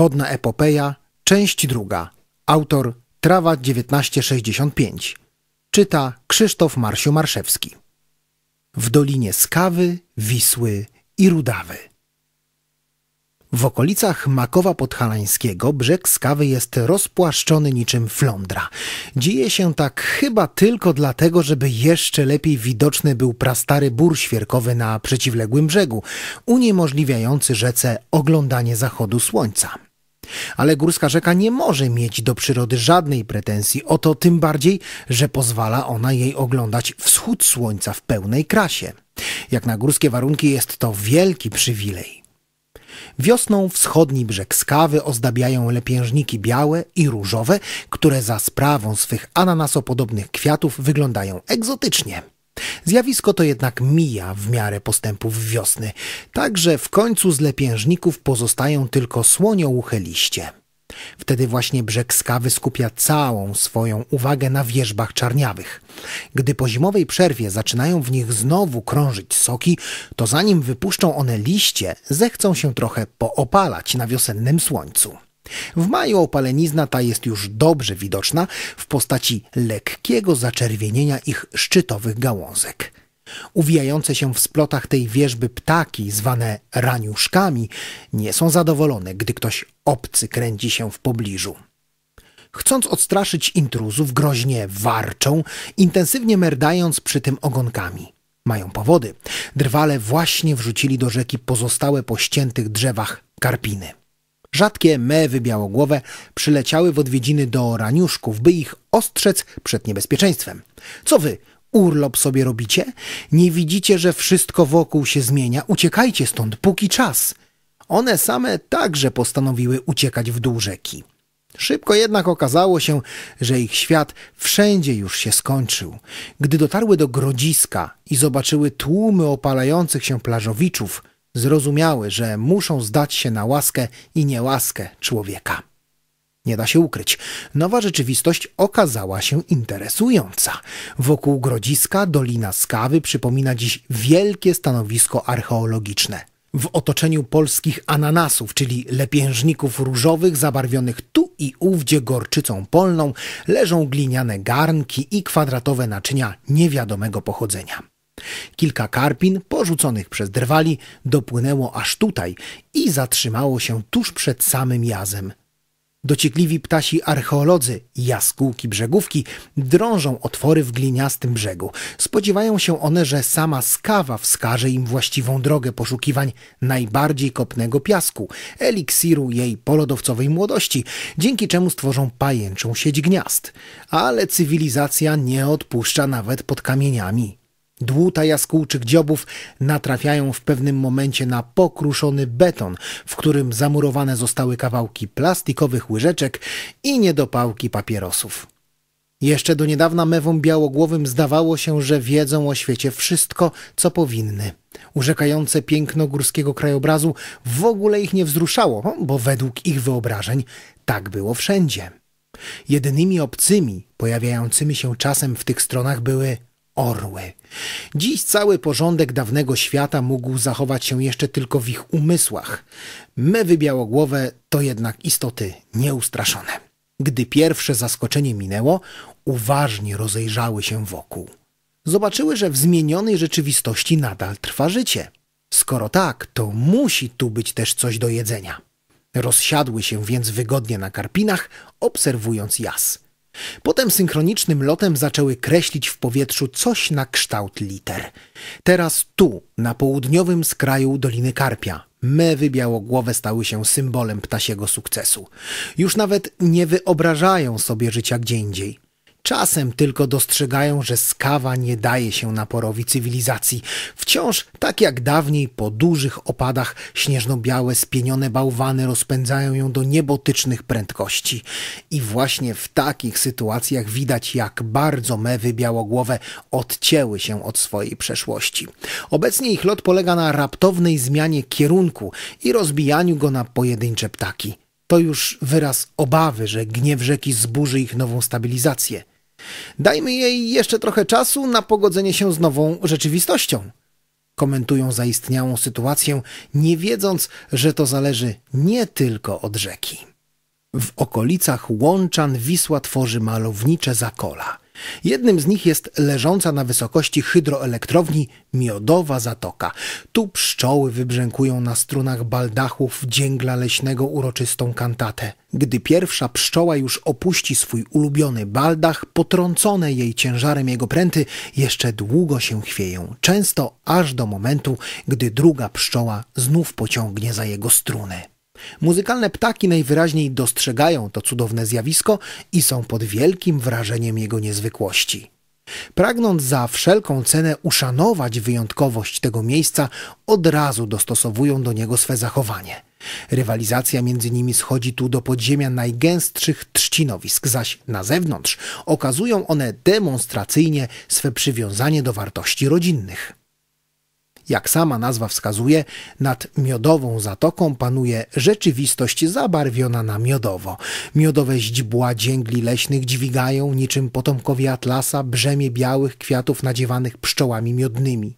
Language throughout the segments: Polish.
Wodna epopeja, część druga. Autor Trawa 1965. Czyta Krzysztof Marsiu Marszewski. W dolinie Skawy, Wisły i Rudawy. W okolicach Makowa Podhalańskiego brzeg Skawy jest rozpłaszczony niczym flądra. Dzieje się tak chyba tylko dlatego, żeby jeszcze lepiej widoczny był prastary bór świerkowy na przeciwległym brzegu, uniemożliwiający rzece oglądanie zachodu słońca ale Górska Rzeka nie może mieć do przyrody żadnej pretensji, oto tym bardziej, że pozwala ona jej oglądać wschód słońca w pełnej krasie. Jak na górskie warunki jest to wielki przywilej. Wiosną wschodni brzeg Skawy ozdabiają lepiężniki białe i różowe, które za sprawą swych ananasopodobnych kwiatów wyglądają egzotycznie. Zjawisko to jednak mija w miarę postępów wiosny, tak że w końcu z lepiężników pozostają tylko słoniouche liście. Wtedy właśnie brzeg skawy skupia całą swoją uwagę na wierzbach czarniawych. Gdy po zimowej przerwie zaczynają w nich znowu krążyć soki, to zanim wypuszczą one liście, zechcą się trochę poopalać na wiosennym słońcu. W maju opalenizna ta jest już dobrze widoczna w postaci lekkiego zaczerwienienia ich szczytowych gałązek. Uwijające się w splotach tej wierzby ptaki, zwane raniuszkami, nie są zadowolone, gdy ktoś obcy kręci się w pobliżu. Chcąc odstraszyć intruzów, groźnie warczą, intensywnie merdając przy tym ogonkami. Mają powody. Drwale właśnie wrzucili do rzeki pozostałe po ściętych drzewach karpiny. Rzadkie mewy białogłowe przyleciały w odwiedziny do raniuszków, by ich ostrzec przed niebezpieczeństwem. Co wy, urlop sobie robicie? Nie widzicie, że wszystko wokół się zmienia? Uciekajcie stąd, póki czas. One same także postanowiły uciekać w dół rzeki. Szybko jednak okazało się, że ich świat wszędzie już się skończył. Gdy dotarły do grodziska i zobaczyły tłumy opalających się plażowiczów, zrozumiały, że muszą zdać się na łaskę i niełaskę człowieka. Nie da się ukryć, nowa rzeczywistość okazała się interesująca. Wokół Grodziska Dolina Skawy przypomina dziś wielkie stanowisko archeologiczne. W otoczeniu polskich ananasów, czyli lepiężników różowych zabarwionych tu i ówdzie gorczycą polną, leżą gliniane garnki i kwadratowe naczynia niewiadomego pochodzenia. Kilka karpin porzuconych przez drwali dopłynęło aż tutaj i zatrzymało się tuż przed samym jazem. Dociekliwi ptasi archeolodzy jaskółki brzegówki drążą otwory w gliniastym brzegu. Spodziewają się one, że sama skawa wskaże im właściwą drogę poszukiwań najbardziej kopnego piasku, eliksiru jej polodowcowej młodości, dzięki czemu stworzą pajęczą sieć gniazd. Ale cywilizacja nie odpuszcza nawet pod kamieniami. Dłuta jaskółczych dziobów natrafiają w pewnym momencie na pokruszony beton, w którym zamurowane zostały kawałki plastikowych łyżeczek i niedopałki papierosów. Jeszcze do niedawna mewom białogłowym zdawało się, że wiedzą o świecie wszystko, co powinny. Urzekające piękno górskiego krajobrazu w ogóle ich nie wzruszało, bo według ich wyobrażeń tak było wszędzie. Jedynymi obcymi pojawiającymi się czasem w tych stronach były orły. Dziś cały porządek dawnego świata mógł zachować się jeszcze tylko w ich umysłach. Mewy białogłowe to jednak istoty nieustraszone. Gdy pierwsze zaskoczenie minęło, uważnie rozejrzały się wokół. Zobaczyły, że w zmienionej rzeczywistości nadal trwa życie. Skoro tak, to musi tu być też coś do jedzenia. Rozsiadły się więc wygodnie na karpinach, obserwując jas. Potem synchronicznym lotem zaczęły kreślić w powietrzu coś na kształt liter. Teraz tu, na południowym skraju Doliny Karpia, mewy białogłowe stały się symbolem ptasiego sukcesu. Już nawet nie wyobrażają sobie życia gdzie indziej. Czasem tylko dostrzegają, że skawa nie daje się naporowi cywilizacji. Wciąż, tak jak dawniej, po dużych opadach śnieżno-białe, spienione bałwany rozpędzają ją do niebotycznych prędkości. I właśnie w takich sytuacjach widać, jak bardzo mewy białogłowe odcięły się od swojej przeszłości. Obecnie ich lot polega na raptownej zmianie kierunku i rozbijaniu go na pojedyncze ptaki. To już wyraz obawy, że gniew rzeki zburzy ich nową stabilizację. Dajmy jej jeszcze trochę czasu na pogodzenie się z nową rzeczywistością. Komentują zaistniałą sytuację, nie wiedząc, że to zależy nie tylko od rzeki. W okolicach Łączan Wisła tworzy malownicze zakola. Jednym z nich jest leżąca na wysokości hydroelektrowni Miodowa Zatoka. Tu pszczoły wybrzękują na strunach baldachów dzięgla leśnego uroczystą kantatę. Gdy pierwsza pszczoła już opuści swój ulubiony baldach, potrącone jej ciężarem jego pręty jeszcze długo się chwieją, często aż do momentu, gdy druga pszczoła znów pociągnie za jego struny. Muzykalne ptaki najwyraźniej dostrzegają to cudowne zjawisko i są pod wielkim wrażeniem jego niezwykłości. Pragnąc za wszelką cenę uszanować wyjątkowość tego miejsca, od razu dostosowują do niego swe zachowanie. Rywalizacja między nimi schodzi tu do podziemia najgęstszych trzcinowisk, zaś na zewnątrz okazują one demonstracyjnie swe przywiązanie do wartości rodzinnych. Jak sama nazwa wskazuje, nad miodową zatoką panuje rzeczywistość zabarwiona na miodowo. Miodowe źdźbła dzięgli leśnych dźwigają niczym potomkowie Atlasa brzemię białych kwiatów nadziewanych pszczołami miodnymi.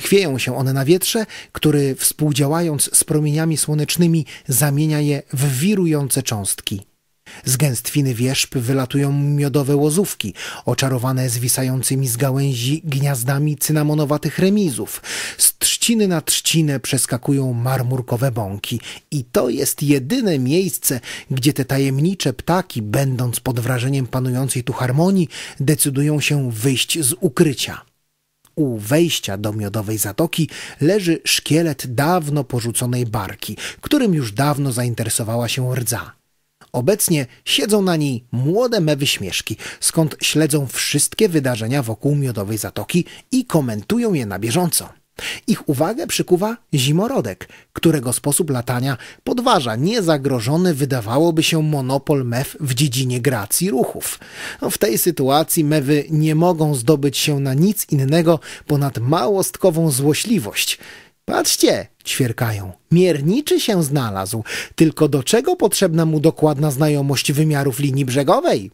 Chwieją się one na wietrze, który współdziałając z promieniami słonecznymi zamienia je w wirujące cząstki. Z gęstwiny wierzb wylatują miodowe łozówki, oczarowane zwisającymi z gałęzi gniazdami cynamonowatych remizów. Z trzciny na trzcinę przeskakują marmurkowe bąki. I to jest jedyne miejsce, gdzie te tajemnicze ptaki, będąc pod wrażeniem panującej tu harmonii, decydują się wyjść z ukrycia. U wejścia do miodowej zatoki leży szkielet dawno porzuconej barki, którym już dawno zainteresowała się rdza. Obecnie siedzą na niej młode mewy śmieszki, skąd śledzą wszystkie wydarzenia wokół Miodowej Zatoki i komentują je na bieżąco. Ich uwagę przykuwa zimorodek, którego sposób latania podważa niezagrożony wydawałoby się monopol mew w dziedzinie gracji ruchów. W tej sytuacji mewy nie mogą zdobyć się na nic innego ponad małostkową złośliwość. Patrzcie, ćwierkają, mierniczy się znalazł, tylko do czego potrzebna mu dokładna znajomość wymiarów linii brzegowej?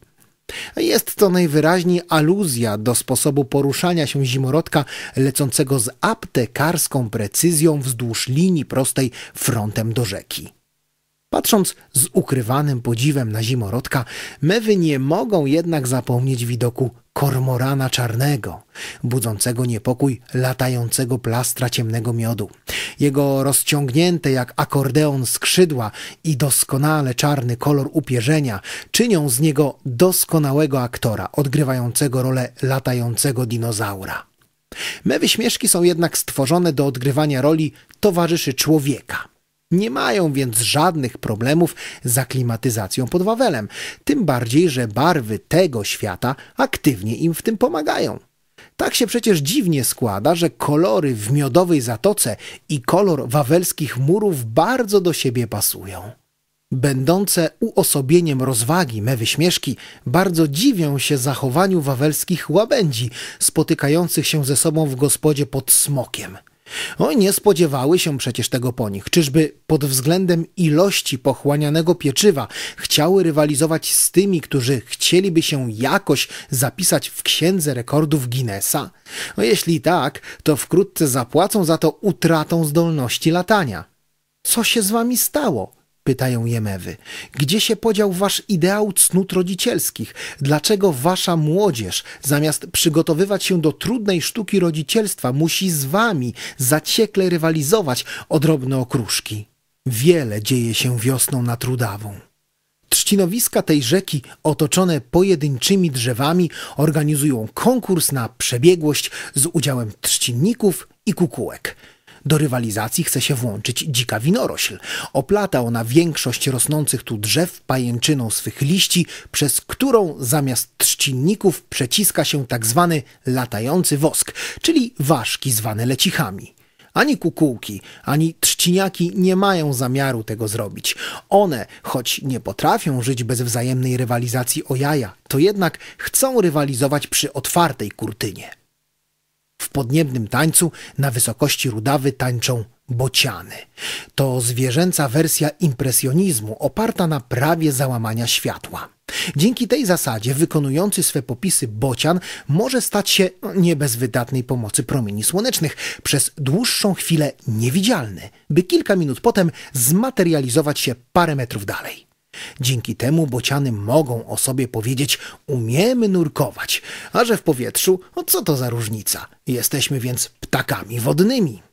Jest to najwyraźniej aluzja do sposobu poruszania się zimorodka lecącego z aptekarską precyzją wzdłuż linii prostej frontem do rzeki. Patrząc z ukrywanym podziwem na zimorodka, mewy nie mogą jednak zapomnieć widoku kormorana czarnego, budzącego niepokój latającego plastra ciemnego miodu. Jego rozciągnięte jak akordeon skrzydła i doskonale czarny kolor upierzenia czynią z niego doskonałego aktora, odgrywającego rolę latającego dinozaura. Me wyśmieszki są jednak stworzone do odgrywania roli towarzyszy człowieka. Nie mają więc żadnych problemów z aklimatyzacją pod Wawelem, tym bardziej, że barwy tego świata aktywnie im w tym pomagają. Tak się przecież dziwnie składa, że kolory w miodowej zatoce i kolor wawelskich murów bardzo do siebie pasują. Będące uosobieniem rozwagi mewy śmieszki bardzo dziwią się zachowaniu wawelskich łabędzi spotykających się ze sobą w gospodzie pod smokiem – o, nie spodziewały się przecież tego po nich. Czyżby pod względem ilości pochłanianego pieczywa chciały rywalizować z tymi, którzy chcieliby się jakoś zapisać w księdze rekordów Guinnessa? No, jeśli tak, to wkrótce zapłacą za to utratą zdolności latania. Co się z wami stało? pytają Jemewy. Gdzie się podział wasz ideał cnót rodzicielskich? Dlaczego wasza młodzież, zamiast przygotowywać się do trudnej sztuki rodzicielstwa, musi z wami zaciekle rywalizować o drobne okruszki? Wiele dzieje się wiosną nad Rudawą. Trzcinowiska tej rzeki, otoczone pojedynczymi drzewami, organizują konkurs na przebiegłość z udziałem trzcinników i kukułek. Do rywalizacji chce się włączyć dzika winorośl. Oplata ona większość rosnących tu drzew pajęczyną swych liści, przez którą zamiast trzcinników przeciska się tak zwany latający wosk, czyli ważki zwane lecichami. Ani kukułki, ani trzciniaki nie mają zamiaru tego zrobić. One, choć nie potrafią żyć bez wzajemnej rywalizacji o jaja, to jednak chcą rywalizować przy otwartej kurtynie w podniebnym tańcu na wysokości Rudawy tańczą bociany. To zwierzęca wersja impresjonizmu oparta na prawie załamania światła. Dzięki tej zasadzie wykonujący swe popisy bocian może stać się nie bez wydatnej pomocy promieni słonecznych przez dłuższą chwilę niewidzialny, by kilka minut potem zmaterializować się parę metrów dalej. Dzięki temu bociany mogą o sobie powiedzieć umiemy nurkować, a że w powietrzu, o co to za różnica? Jesteśmy więc ptakami wodnymi.